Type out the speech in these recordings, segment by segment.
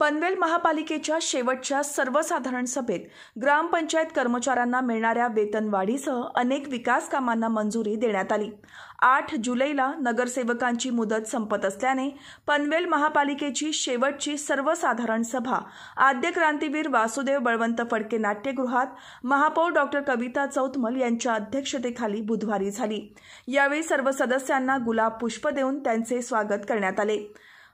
पनवेल महापालिकेच्या शेवटच्या सर्वसाधारण सभेत ग्रामपंचायत कर्मचाऱ्यांना मिळणाऱ्या वेतनवाढीसह अनेक विकास कामांना मंजुरी देण्यात आली आठ जुलैला नगरसेवकांची मुदत संपत असल्याने पनवेल महापालिकेची शेवटची सर्वसाधारण सभा आद्य क्रांतीवीर वासुदेव बळवंत फडके नाट्यगृहात महापौर डॉक्टर कविता चौतमल यांच्या अध्यक्षतेखाली बुधवारी झाली यावेळी सर्व सदस्यांना गुलाब पुष्प देऊन त्यांचे स्वागत करण्यात आले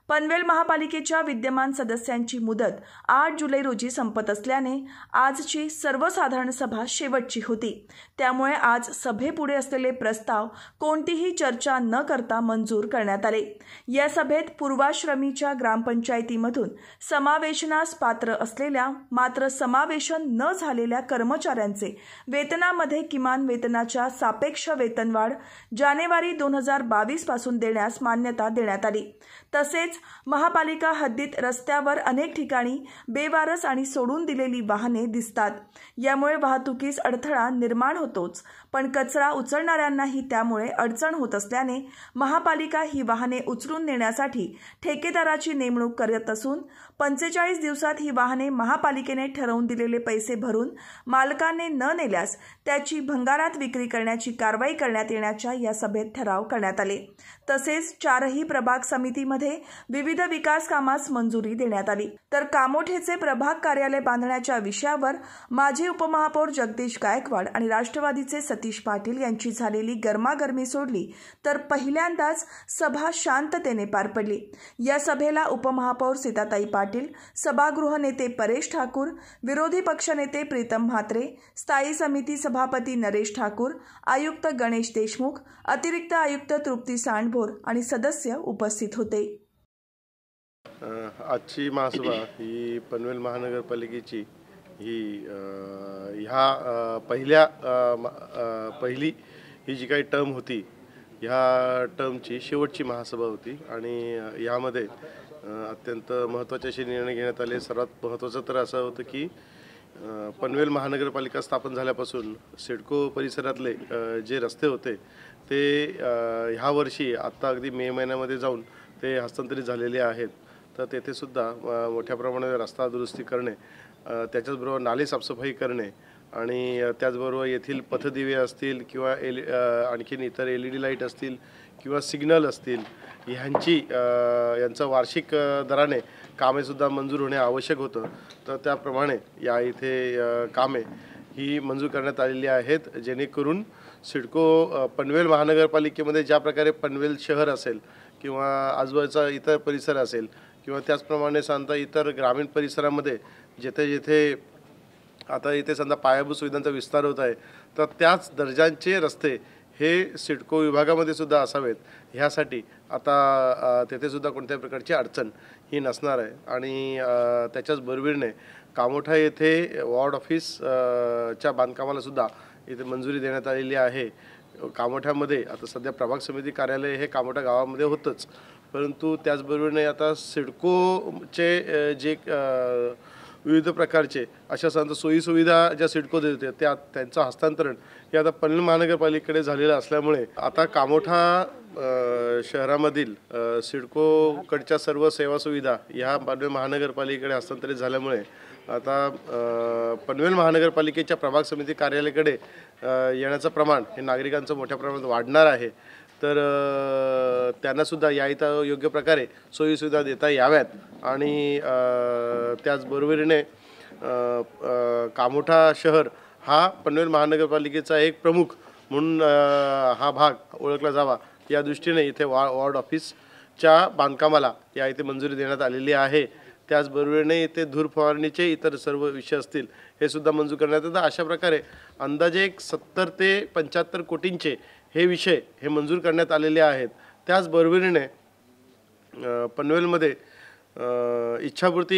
पनवेल महापालिकेच्या विद्यमान सदस्यांची मुदत आठ जुलै रोजी संपत असल्याने आजची सर्वसाधारण सभा शेवटची होती त्यामुळे आज सभेपुढे असलेले प्रस्ताव कोणतीही चर्चा न करता मंजूर करण्यात आले या सभेत पूर्वाश्रमीच्या ग्रामपंचायतीमधून समावेशनास पात्र असलेल्या मात्र समावेशन न झालेल्या कर्मचाऱ्यांचे वेतनामध्ये किमान वेतनाच्या सापेक्ष वेतनवाढ जानेवारी दोन हजार बावीस पासून देण्यास मान्यता देण्यात आली तसेच महापालिका हद्दीत रस्त्यावर अनेक ठिकाणी बेवारस आणि सोडून दिलेली वाहने दिसतात यामुळे वाहतुकीस अडथळा निर्माण होतोच पण कचरा उचलणाऱ्यांनाही त्यामुळे अडचण होत असल्याने महापालिका ही वाहने उचलून नेण्यासाठी ठेकेदाराची नेमणूक करत असून पंचेचाळीस दिवसात ही वाहने महापालिकेने ठरवून दिलेले पैसे भरून मालकाने न नेल्यास त्याची भंगारात विक्री करण्याची कारवाई करण्यात येण्याच्या या सभेत ठराव करण्यात आले तसेच चारही प्रभाग समितीमध्ये विविध विकास कामास मंजुरी देण्यात आली तर कामोठेचे प्रभाग कार्यालय बांधण्याच्या विषयावर माजी उपमहापौर जगदीश गायकवाड आणि राष्ट्रवादीचे सतीश पाटील यांची झालेली गरमागरमी सोडली तर पहिल्यांदाच सभा शांततेने पार पडली या सभेला उपमहापौर सीताताई पाटील सभागृह नेते परेश ठाकूर विरोधी पक्षनेते प्रीतम म्हात्रे स्थायी समिती सभापती नरेश ठाकूर आयुक्त गणेश देशमुख अतिरिक्त आयुक्त तृप्ती सांडभोर आणि सदस्य उपस्थित होते आजची महासभा ही पनवेल महानगरपालिकेची ही ह्या पहिल्या पहिली ही जी काही टर्म होती ह्या टर्मची शेवटची महासभा होती आणि ह्यामध्ये अत्यंत महत्त्वाचे असे निर्णय घेण्यात आले सर्वात महत्त्वाचं तर असं होतं की पनवेल महानगरपालिका स्थापन झाल्यापासून सिडको परिसरातले जे रस्ते होते ते ह्या वर्षी आत्ता अगदी मे महिन्यामध्ये जाऊन ते हस्तांतरित झालेले आहेत तर तेथेसुद्धा मोठ्या प्रमाणात रस्ता दुरुस्ती करणे त्याच्याचबरोबर नाले साफसफाई करणे आणि त्याचबरोबर येथील पथदिवे असतील किंवा एल आणखीन इतर एल ई डी लाईट असतील किंवा सिग्नल असतील ह्यांची यांचं वार्षिक दराने कामेसुद्धा मंजूर होणे आवश्यक होतं तर त्याप्रमाणे या इथे कामे ही मंजूर करण्यात आलेली आहेत जेणेकरून सिडको पनवेल महानगरपालिकेमध्ये ज्या प्रकारे पनवेल शहर असेल किंवा आजूबाजूचा इतर परिसर असेल किंवा त्याचप्रमाणे सांगता इतर ग्रामीण परिसरामध्ये जेथे जेथे आता इथे समजा पायाभूत सुविधांचा विस्तार होत आहे तर त्याच दर्जांचे रस्ते हे सिडको विभागामध्ये सुद्धा असावेत ह्यासाठी आता तेथेसुद्धा कोणत्याही प्रकारची अडचण ही नसणार आहे आणि त्याच्याच बरोबरीने कामोठा येथे वॉर्ड ऑफिसच्या बांधकामाला सुद्धा इथे मंजुरी देण्यात आलेली आहे कामोठ्यामध्ये आता सध्या प्रभाग समिती कार्यालय हे कामोठा गावामध्ये होतंच परंतु त्याचबरोबरीने आता सिडकोचे जे विविध प्रकारचे अशा सांगतो सोयीसुविधा ज्या सिडको देत त्या त्यांचं हस्तांतरण हे आता पनवेल महानगरपालिकेकडे झालेलं असल्यामुळे आता कामोठा शहरामधील सिडकोकडच्या सर्व सेवा सुविधा ह्या पनवेल महानगरपालिकेकडे हस्तांतरित झाल्यामुळे आता पनवेल महानगरपालिकेच्या प्रभाग समिती कार्यालयाकडे येण्याचं प्रमाण हे नागरिकांचं मोठ्या प्रमाणात वाढणार आहे तर त्यांनासुद्धा या इथं योग्य प्रकारे सोयीसुविधा देता याव्यात आणि त्याचबरोबरीने कामोठा शहर हा पनवेल महानगरपालिकेचा एक प्रमुख म्हणून हा भाग ओळखला जावा या दृष्टीने इथे वॉ वॉर्ड ऑफिसच्या बांधकामाला या इथे मंजुरी देण्यात आलेली आहे त्याचबरोबरीने इथे धूर फवारणीचे इतर सर्व विषय असतील हे सुद्धा मंजूर करण्यात येतात अशा प्रकारे अंदाजे एक सत्तर ते पंच्याहत्तर कोटींचे हे विषय हे मंजूर करण्यात आलेले आहेत त्याचबरोबरीने पनवेलमध्ये इच्छापूर्ती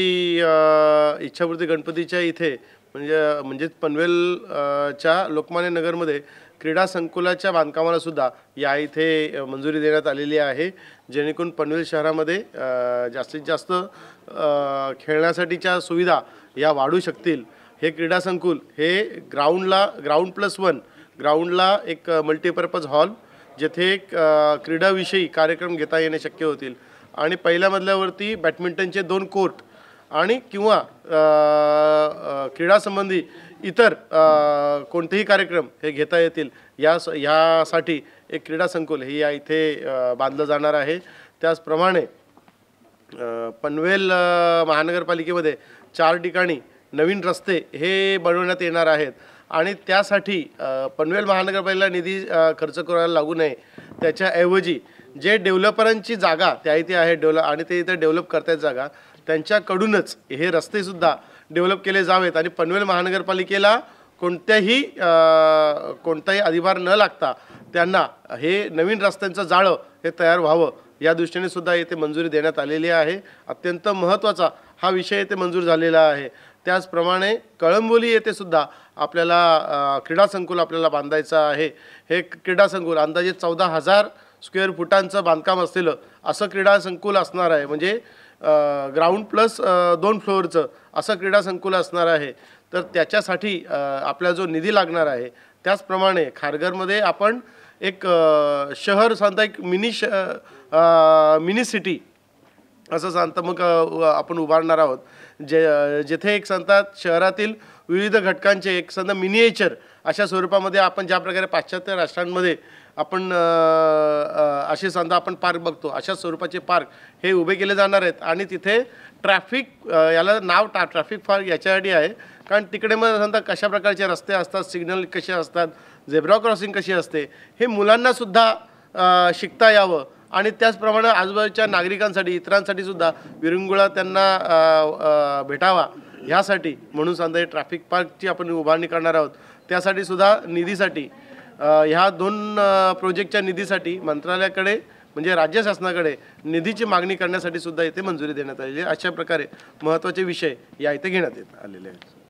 इच्छापूर्ती गणपतीच्या इथे म्हणजे म्हणजेच पनवेलच्या लोकमान्य नगरमध्ये क्रीडा संकुलाच्या बांधकामालासुद्धा या इथे मंजुरी देण्यात आलेली आहे जेणेकरून पनवेल शहरामध्ये जास्तीत जास्त खेळण्यासाठीच्या सुविधा या वाढू शकतील हे क्रीडा संकुल हे ग्राउंडला ग्राउंड प्लस वन ग्राउंडला एक मल्टीपर्पज हॉल जेथे क्रीडाविषयी कार्यक्रम घेता येणे शक्य होतील आणि पहिल्या मधल्यावरती बॅडमिंटनचे दोन कोर्ट आणि किंवा क्रीडासंबंधी इतर कोणतेही कार्यक्रम हे घेता येतील या ह्यासाठी एक क्रीडा संकुल हे या इथे बांधलं जाणार आहे त्याचप्रमाणे पनवेल महानगरपालिकेमध्ये चार ठिकाणी नवीन रस्ते हे बनवण्यात येणार आहेत आणि त्यासाठी पनवेल महानगरपालिकेला निधी खर्च करायला लागू नये त्याच्याऐवजी जे डेव्हलपरांची जागा त्या इथे आहे डेव्हलप आणि ते इथे डेव्हलप करतायत जागा त्यांच्याकडूनच हे रस्तेसुद्धा डेव्हलप केले जावेत आणि पनवेल महानगरपालिकेला कोणत्याही कोणताही अधिभार न लागता त्यांना हे नवीन रस्त्यांचं जाळं हे तयार व्हावं या दृष्टीने सुद्धा येथे मंजुरी देण्यात आलेली आहे अत्यंत महत्त्वाचा हा विषय येथे मंजूर झालेला आहे त्याचप्रमाणे कळंबोली येथे सुद्धा आपल्याला क्रीडा संकुल आपल्याला बांधायचं आहे हे क्रीडा संकुल अंदाजे चौदा हजार स्क्वेअर फुटांचं बांधकाम असलेलं असं क्रीडा संकुल असणार आहे म्हणजे ग्राउंड प्लस दोन फ्लोअरचं असं क्रीडा संकुल असणार आहे तर त्याच्यासाठी आपला जो निधी लागणार आहे त्याचप्रमाणे खारघरमध्ये आपण एक शहर सांगता एक मिनी श मिनी सिटी असं मग आपण उभारणार आहोत जे जिथे एक सांगतात शहरातील विविध घटकांचे एक संत मिनिएचर अशा स्वरूपामध्ये आपण ज्या प्रकारे पाश्चात्य राष्ट्रांमध्ये आपण असे सांगा आपण पार्क बघतो अशा स्वरूपाचे पार्क हे उभे केले जाणार आहेत आणि तिथे ट्रॅफिक याला नाव टा ट्रॅफिक पार्क याच्यासाठी आहे कारण तिकडे मग सांगता कशा प्रकारचे रस्ते असतात सिग्नल कसे असतात झेब्रा क्रॉसिंग कशी असते हे मुलांनासुद्धा शिकता यावं आणि त्याचप्रमाणे आजूबाजूच्या नागरिकांसाठी इतरांसाठी सुद्धा विरंगुळा त्यांना भेटावा ह्यासाठी म्हणून सांगता ट्रॅफिक पार्कची आपण उभारणी करणार आहोत त्यासाठी सुद्धा निधीसाठी ह्या दोन प्रोजेक्टच्या निधीसाठी मंत्रालयाकडे म्हणजे राज्य शासनाकडे निधीची मागणी करण्यासाठी सुद्धा इथे मंजुरी देण्यात आली आहे अशा प्रकारे महत्त्वाचे विषय या इथे घेण्यात येत आलेले आहेत